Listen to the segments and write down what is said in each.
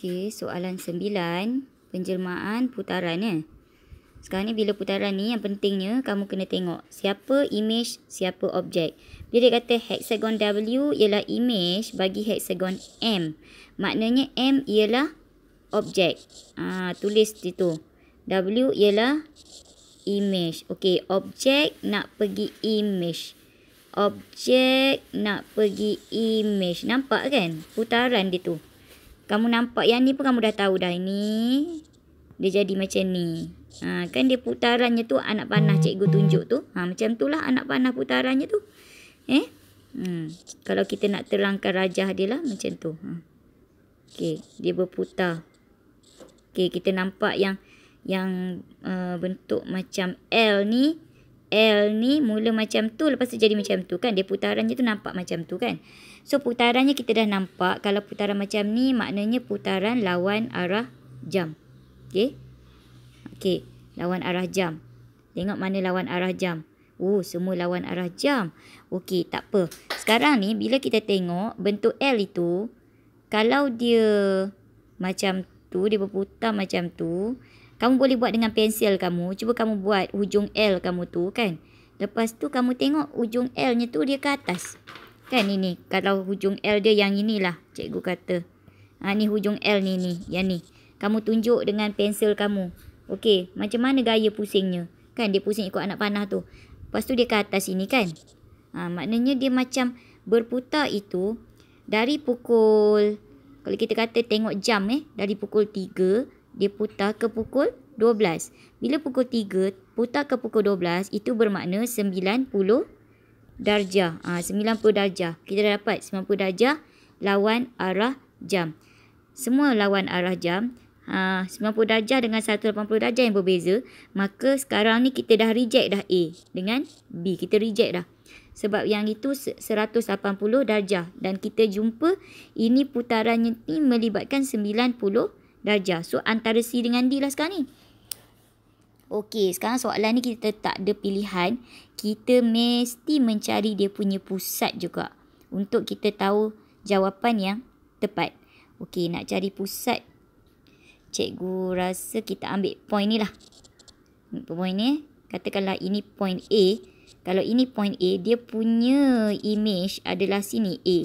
Okey, soalan sembilan. Penjelmaan putaran. Eh? Sekarang ni bila putaran ni, yang pentingnya kamu kena tengok. Siapa image, siapa objek. Bila dia kata hexagon W ialah image bagi hexagon M. Maknanya M ialah objek. Ah, tulis di tu. W ialah image. Okey, objek nak pergi image. Objek nak pergi image. Nampak kan putaran dia tu? Kamu nampak yang ni pun kamu dah tahu dah ini. Dia jadi macam ni. Ha, kan dia putarannya tu anak panah cikgu tunjuk tu. Ha, macam tu lah anak panah putarannya tu. Eh? Hmm. Kalau kita nak terangkan rajah dia lah macam tu. Ha. Okay. Dia berputar. Okay. Kita nampak yang yang uh, bentuk macam L ni. L ni mula macam tu lepas tu jadi macam tu kan. Dia putarannya tu nampak macam tu kan. So putarannya kita dah nampak kalau putaran macam ni maknanya putaran lawan arah jam. Okey. Okey, lawan arah jam. Tengok mana lawan arah jam. Oh, semua lawan arah jam. Okey, tak apa. Sekarang ni bila kita tengok bentuk L itu kalau dia macam tu, dia berputar macam tu, kamu boleh buat dengan pensel kamu. Cuba kamu buat hujung L kamu tu kan. Lepas tu kamu tengok ujung L-nya tu dia ke atas. Kan ni ni. Kalau hujung L dia yang inilah. Cikgu kata. Ha, ni hujung L ni ni. Yang ni. Kamu tunjuk dengan pensel kamu. Okey. Macam mana gaya pusingnya. Kan dia pusing ikut anak panah tu. Lepas tu dia ke atas ini kan. Ha, maknanya dia macam berputar itu. Dari pukul. Kalau kita kata tengok jam eh. Dari pukul 3. Dia putar ke pukul 12. Bila pukul 3. Putar ke pukul 12. Itu bermakna 90 darjah. Ha, ah, 90 darjah. Kita dah dapat 90 darjah lawan arah jam. Semua lawan arah jam. Ha, ah, 90 darjah dengan 180 darjah yang berbeza. Maka sekarang ni kita dah reject dah A dengan B. Kita reject dah. Sebab yang itu 180 darjah. Dan kita jumpa ini putarannya ni melibatkan 90 darjah. So antara C dengan D lah sekarang ni. Okey, sekarang soalan ni kita tak ada pilihan. Kita mesti mencari dia punya pusat juga. Untuk kita tahu jawapan yang tepat. Okey, nak cari pusat. Cikgu rasa kita ambil point ni lah. Point ni. Katakanlah ini point A. Kalau ini point A, dia punya image adalah sini A.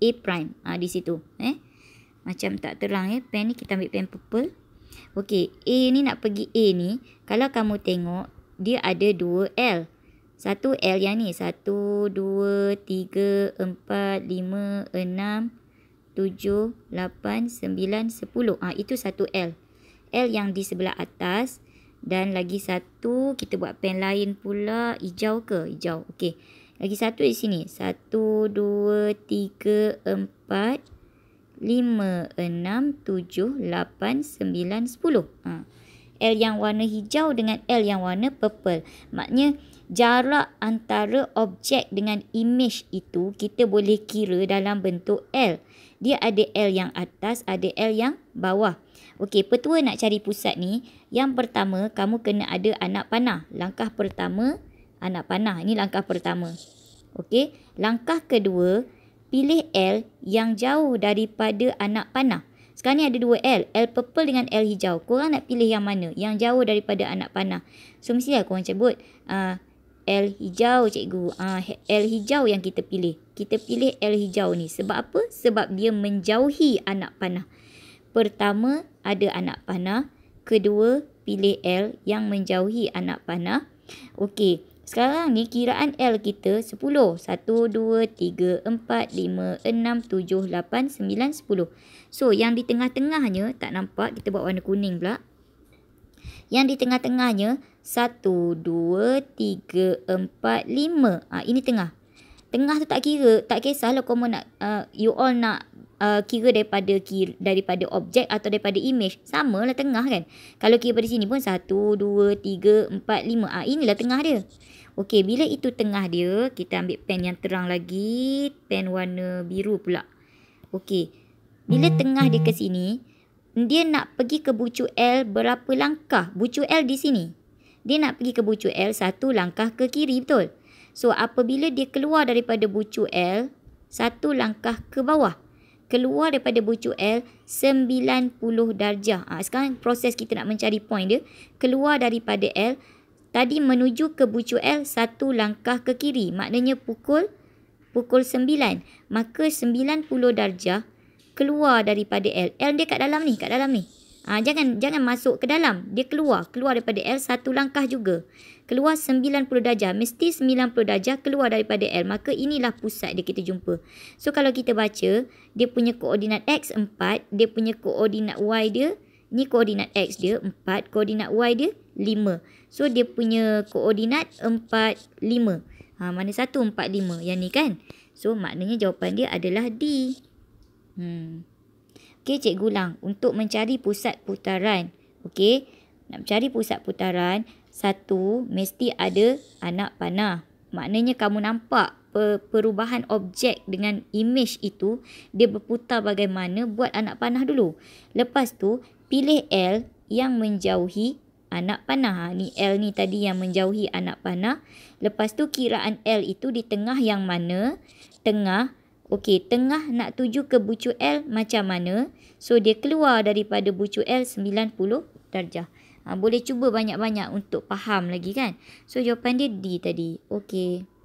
A prime. Ha, di situ. Eh? Macam tak terang eh. Pen ni kita ambil pen purple. Okey, A ni nak pergi A ni, kalau kamu tengok, dia ada dua l Satu L yang ni, Satu dua tiga empat lima enam tujuh lapan sembilan sepuluh. Ah itu satu L. L yang di sebelah atas. Dan lagi satu, kita buat pen lain pula, hijau ke? Hijau, okey. Lagi satu di sini, Satu dua tiga empat 5, 6, 7, 8, 9, 10. Ha. L yang warna hijau dengan L yang warna purple. Maknanya jarak antara objek dengan imej itu kita boleh kira dalam bentuk L. Dia ada L yang atas, ada L yang bawah. Okey, petua nak cari pusat ni. Yang pertama, kamu kena ada anak panah. Langkah pertama, anak panah. Ini langkah pertama. Okey, langkah kedua, pilih L yang jauh daripada anak panah. Sekarang ni ada dua L. L purple dengan L hijau. Korang nak pilih yang mana? Yang jauh daripada anak panah. So, mesti lah korang cebut. Uh, ah, L hijau cikgu. Uh, L hijau yang kita pilih. Kita pilih L hijau ni. Sebab apa? Sebab dia menjauhi anak panah. Pertama, ada anak panah. Kedua, pilih L yang menjauhi anak panah. Okey. Sekarang ni kiraan L kita 10. 1, 2, 3, 4, 5, 6, 7, 8, 9, 10. So yang di tengah-tengahnya tak nampak. Kita buat warna kuning pula. Yang di tengah-tengahnya 1, 2, 3, 4, 5. Ha, ini tengah. Tengah tu tak kira. Tak kisahlah korang nak uh, you all nak uh, kira daripada kira, daripada objek atau daripada image. Sama lah tengah kan. Kalau kira pada sini pun 1, 2, 3, 4, 5. Ah, inilah tengah dia. Okey, bila itu tengah dia, kita ambil pen yang terang lagi. Pen warna biru pula. Okey. Bila hmm, tengah dia ke hmm. sini, dia nak pergi ke bucu L berapa langkah? Bucu L di sini. Dia nak pergi ke bucu L satu langkah ke kiri, betul? So, apabila dia keluar daripada bucu L, satu langkah ke bawah keluar daripada bucu L 90 darjah. Ha, sekarang proses kita nak mencari point dia. Keluar daripada L. Tadi menuju ke bucu L satu langkah ke kiri. Maknanya pukul pukul 9. Maka 90 darjah keluar daripada L. L dia kat dalam ni. Kat dalam ni. Ha, jangan jangan masuk ke dalam. Dia keluar. Keluar daripada L satu langkah juga. Keluar 90 darjah. Mesti 90 darjah keluar daripada L. Maka inilah pusat dia kita jumpa. So kalau kita baca, dia punya koordinat X 4. Dia punya koordinat Y dia. Ni koordinat X dia 4. Koordinat Y dia 5. So dia punya koordinat 4, 5. Ha, mana satu 4, 5. Yang ni kan? So maknanya jawapan dia adalah D. Hmm. Okey, cikgu ulang. Untuk mencari pusat putaran. Okey. Nak cari pusat putaran. Satu, mesti ada anak panah. Maknanya kamu nampak perubahan objek dengan imej itu. Dia berputar bagaimana buat anak panah dulu. Lepas tu, pilih L yang menjauhi anak panah. Ha, ni L ni tadi yang menjauhi anak panah. Lepas tu, kiraan L itu di tengah yang mana? Tengah Okey, tengah nak tuju ke bucu L macam mana? So, dia keluar daripada bucu L 90 darjah. Ha, boleh cuba banyak-banyak untuk faham lagi kan? So, jawapan dia D tadi. Okey.